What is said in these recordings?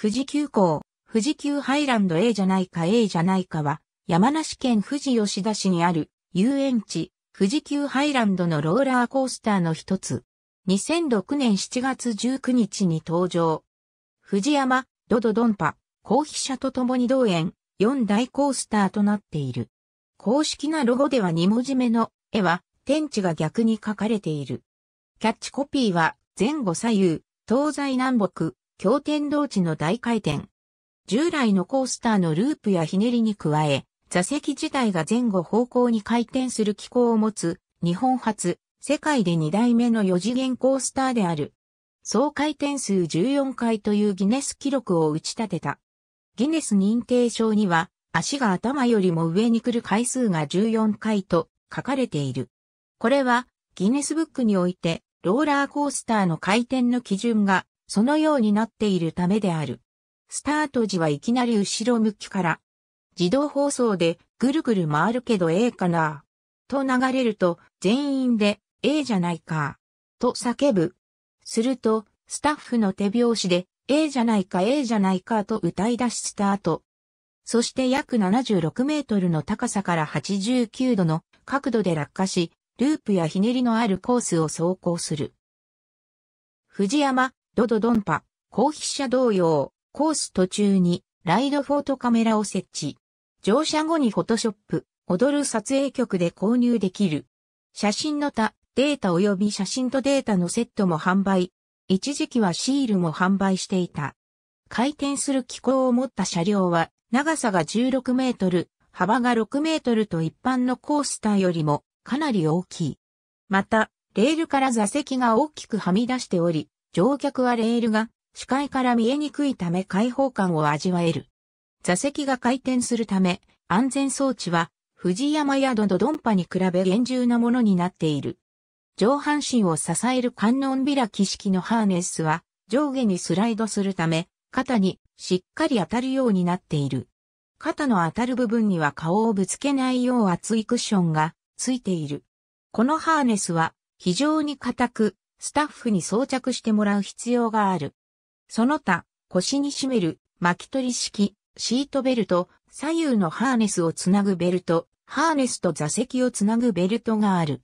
富士急行、富士急ハイランド A じゃないか A じゃないかは、山梨県富士吉田市にある遊園地、富士急ハイランドのローラーコースターの一つ。2006年7月19日に登場。富山、ドドドンパ、後飛車と共に同園、4大コースターとなっている。公式なロゴでは2文字目の絵は、天地が逆に書かれている。キャッチコピーは、前後左右、東西南北、経典同地の大回転。従来のコースターのループやひねりに加え、座席自体が前後方向に回転する機構を持つ、日本初、世界で2代目の4次元コースターである。総回転数14回というギネス記録を打ち立てた。ギネス認定証には、足が頭よりも上に来る回数が14回と書かれている。これは、ギネスブックにおいて、ローラーコースターの回転の基準がそのようになっているためである。スタート時はいきなり後ろ向きから。自動放送でぐるぐる回るけどええかなと流れると全員でええじゃないかと叫ぶ。するとスタッフの手拍子でええじゃないかええじゃないかと歌い出しスタート。そして約76メートルの高さから89度の角度で落下し、ループやひねりのあるコースを走行する。藤山ドドドンパ、高飛車同様、コース途中にライドフォートカメラを設置。乗車後にフォトショップ、踊る撮影局で購入できる。写真の他、データ及び写真とデータのセットも販売。一時期はシールも販売していた。回転する機構を持った車両は、長さが16メートル、幅が6メートルと一般のコースターよりもかなり大きい。また、レールから座席が大きくはみ出しており、乗客はレールが視界から見えにくいため開放感を味わえる。座席が回転するため、安全装置は、藤山宿のドドンパに比べ厳重なものになっている。上半身を支える観音開き式のハーネスは、上下にスライドするため、肩にしっかり当たるようになっている。肩の当たる部分には顔をぶつけないよう厚いクッションがついている。このハーネスは非常に硬く、スタッフに装着してもらう必要がある。その他、腰に締める巻き取り式、シートベルト、左右のハーネスをつなぐベルト、ハーネスと座席をつなぐベルトがある。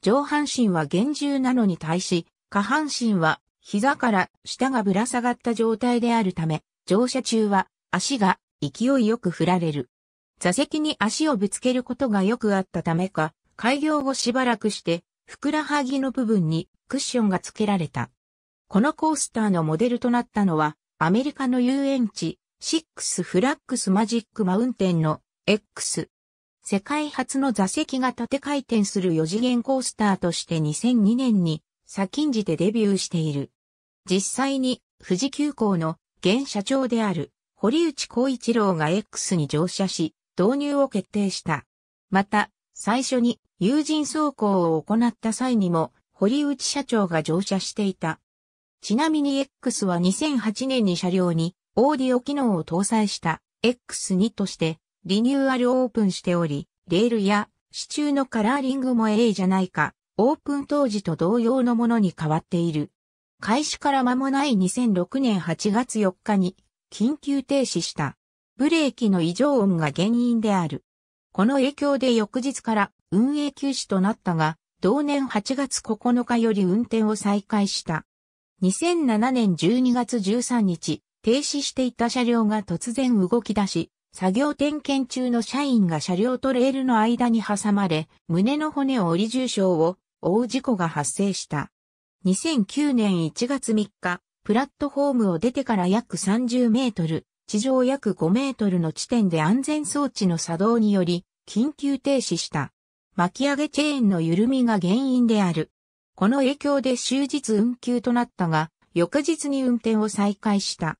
上半身は厳重なのに対し、下半身は膝から下がぶら下がった状態であるため、乗車中は足が勢いよく振られる。座席に足をぶつけることがよくあったためか、開業後しばらくして、ふくらはぎの部分にクッションが付けられた。このコースターのモデルとなったのは、アメリカの遊園地、シックスフラックスマジックマウンテンの X。世界初の座席が縦回転する4次元コースターとして2002年に先んじてデビューしている。実際に富士急行の現社長である堀内光一郎が X に乗車し導入を決定した。また最初に友人走行を行った際にも堀内社長が乗車していた。ちなみに X は2008年に車両にオーディオ機能を搭載した X2 としてリニューアルオープンしており、レールや支柱のカラーリングも A じゃないか、オープン当時と同様のものに変わっている。開始から間もない2006年8月4日に緊急停止した。ブレーキの異常音が原因である。この影響で翌日から運営休止となったが、同年8月9日より運転を再開した。2007年12月13日、停止していた車両が突然動き出し、作業点検中の社員が車両とレールの間に挟まれ、胸の骨を折り重傷を負う事故が発生した。2009年1月3日、プラットホームを出てから約30メートル、地上約5メートルの地点で安全装置の作動により、緊急停止した。巻き上げチェーンの緩みが原因である。この影響で終日運休となったが、翌日に運転を再開した。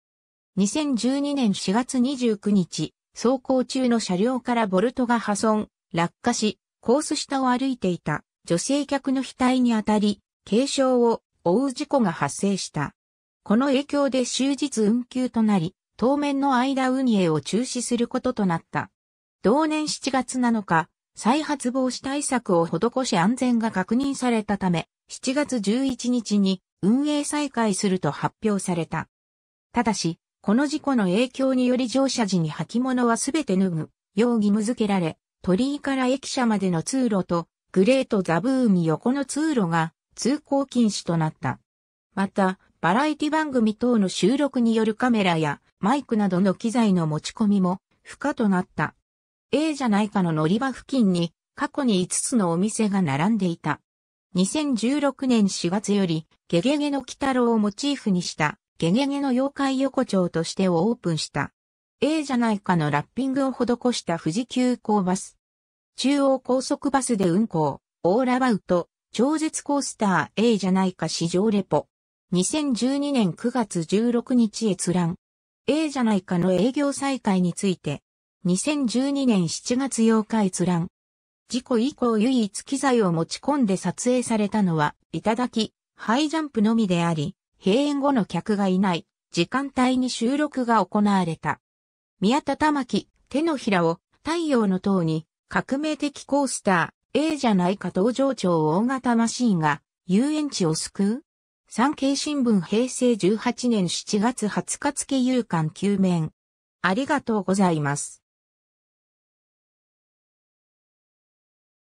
2012年4月29日、走行中の車両からボルトが破損、落下し、コース下を歩いていた女性客の額に当たり、軽傷を負う事故が発生した。この影響で終日運休となり、当面の間運営を中止することとなった。同年7月7日、再発防止対策を施し安全が確認されたため、7月11日に運営再開すると発表された。ただし、この事故の影響により乗車時に履物はすべて脱ぐ、容疑義務付けられ、鳥居から駅舎までの通路と、グレートザブーミ横の通路が通行禁止となった。また、バラエティ番組等の収録によるカメラやマイクなどの機材の持ち込みも不可となった。A じゃないかの乗り場付近に過去に5つのお店が並んでいた。2016年4月より、ゲゲゲの鬼太郎をモチーフにした、ゲゲゲの妖怪横丁としてをオープンした。A じゃないかのラッピングを施した富士急行バス。中央高速バスで運行、オーラバウト、超絶コースター A じゃないか市場レポ。2012年9月16日閲覧。A じゃないかの営業再開について、2012年7月8日閲覧。事故以降唯一機材を持ち込んで撮影されたのは、いただき、ハイジャンプのみであり、閉園後の客がいない時間帯に収録が行われた。宮田玉木、手のひらを太陽の塔に革命的コースター、A じゃないか登場長大型マシーンが遊園地を救う産経新聞平成18年7月20日付夕刊救命。ありがとうございます。